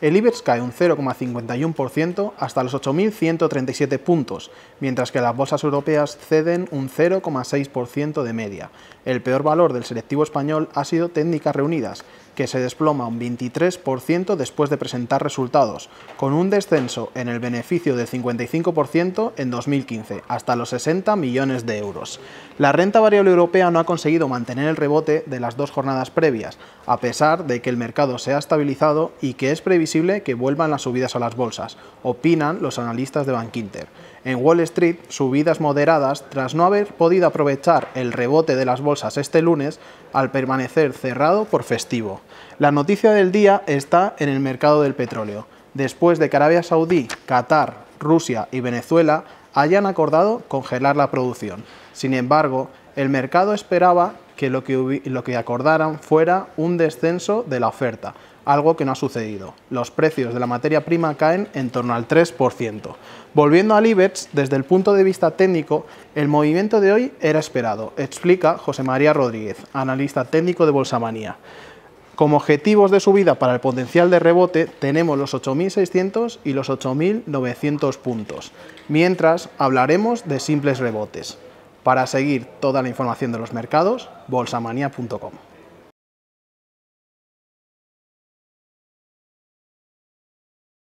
El IBEX cae un 0,51% hasta los 8.137 puntos, mientras que las bolsas europeas ceden un 0,6% de media. El peor valor del selectivo español ha sido Técnicas Reunidas, que se desploma un 23% después de presentar resultados, con un descenso en el beneficio del 55% en 2015, hasta los 60 millones de euros. La renta variable europea no ha conseguido mantener el rebote de las dos jornadas previas, a pesar de que el mercado se ha estabilizado y que es previsible que vuelvan las subidas a las bolsas, opinan los analistas de Bankinter. En Wall Street, subidas moderadas tras no haber podido aprovechar el rebote de las bolsas este lunes al permanecer cerrado por festivo. La noticia del día está en el mercado del petróleo, después de que Arabia Saudí, Qatar, Rusia y Venezuela hayan acordado congelar la producción. Sin embargo, el mercado esperaba que lo que, acordaran fuera un descenso de la oferta, algo que no ha sucedido. Los precios de la materia prima caen en torno al 3%. Volviendo al IBEX, desde el punto de vista técnico, el movimiento de hoy era esperado, explica José María Rodríguez, analista técnico de Bolsamanía. Como objetivos de subida para el potencial de rebote tenemos los 8.600 y los 8.900 puntos, mientras hablaremos de simples rebotes. Para seguir toda la información de los mercados, bolsamania.com.